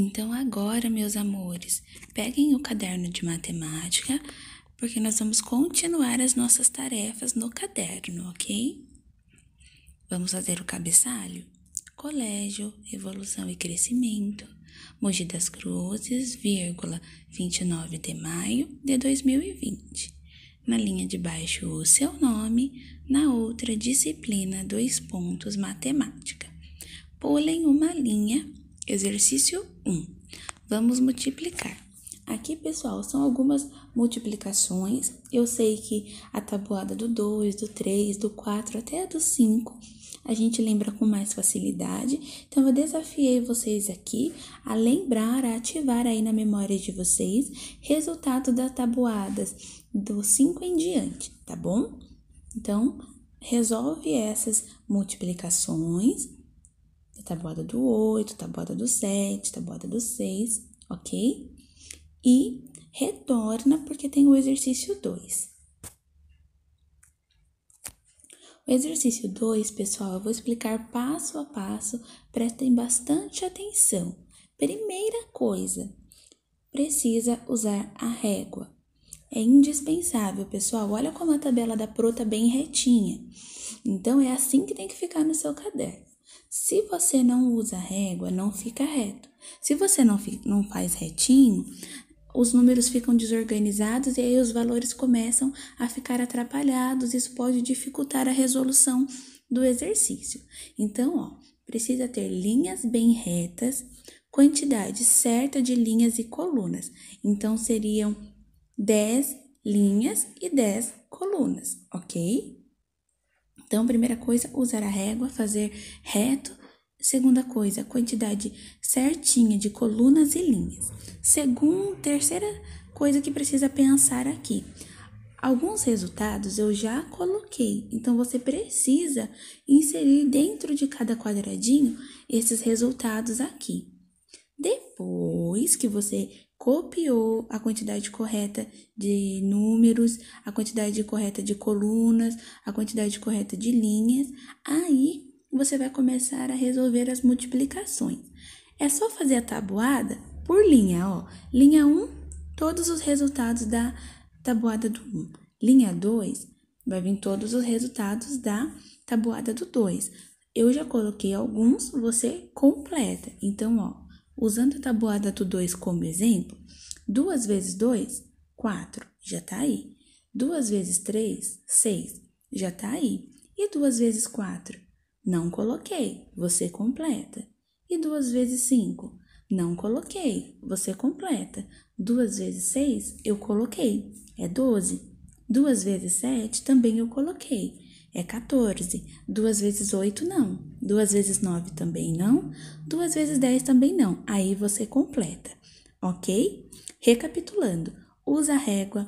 Então, agora, meus amores, peguem o caderno de matemática, porque nós vamos continuar as nossas tarefas no caderno, ok? Vamos fazer o cabeçalho? Colégio, Evolução e Crescimento, Mogi das Cruzes, vírgula, 29 de maio de 2020. Na linha de baixo, o seu nome, na outra, disciplina, dois pontos, matemática. Pulem uma linha Exercício 1. Vamos multiplicar. Aqui, pessoal, são algumas multiplicações. Eu sei que a tabuada do 2, do 3, do 4 até a do 5 a gente lembra com mais facilidade. Então, eu desafiei vocês aqui a lembrar, a ativar aí na memória de vocês resultado das tabuadas do 5 em diante, tá bom? Então, resolve essas multiplicações tabuada tá do 8, tabuada tá do 7, tabuada tá do 6, ok? E retorna porque tem o exercício 2. O exercício 2, pessoal, eu vou explicar passo a passo, prestem bastante atenção. Primeira coisa, precisa usar a régua. É indispensável, pessoal. Olha como a tabela da Prota tá bem retinha. Então, é assim que tem que ficar no seu caderno. Se você não usa régua, não fica reto. Se você não, não faz retinho, os números ficam desorganizados e aí os valores começam a ficar atrapalhados. Isso pode dificultar a resolução do exercício. Então, ó, precisa ter linhas bem retas, quantidade certa de linhas e colunas. Então, seriam 10 linhas e 10 colunas, ok? Então, primeira coisa, usar a régua, fazer reto. Segunda coisa, quantidade certinha de colunas e linhas. Segunda, terceira coisa que precisa pensar aqui. Alguns resultados eu já coloquei, então você precisa inserir dentro de cada quadradinho esses resultados aqui. Depois que você copiou a quantidade correta de números, a quantidade correta de colunas, a quantidade correta de linhas, aí você vai começar a resolver as multiplicações. É só fazer a tabuada por linha, ó. Linha 1, todos os resultados da tabuada do 1. Linha 2, vai vir todos os resultados da tabuada do 2. Eu já coloquei alguns, você completa. Então, ó, Usando a tabuada do 2 como exemplo, 2 vezes 2, 4, já está aí. 2 vezes 3, 6, já está aí. E 2 vezes 4, não coloquei, você completa. E 2 vezes 5, não coloquei, você completa. 2 vezes 6, eu coloquei, é 12. 2 vezes 7, também eu coloquei, é 14. 2 vezes 8, não. Duas vezes nove também não. Duas vezes dez também não. Aí você completa, ok? Recapitulando, usa a régua,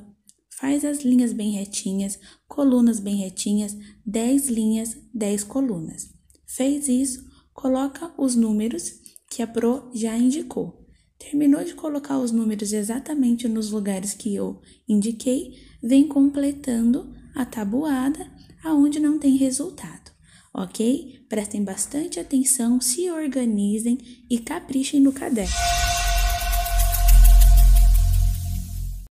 faz as linhas bem retinhas, colunas bem retinhas, 10 linhas, 10 colunas. Fez isso, coloca os números que a Pro já indicou. Terminou de colocar os números exatamente nos lugares que eu indiquei, vem completando a tabuada aonde não tem resultado ok? Prestem bastante atenção, se organizem e caprichem no caderno.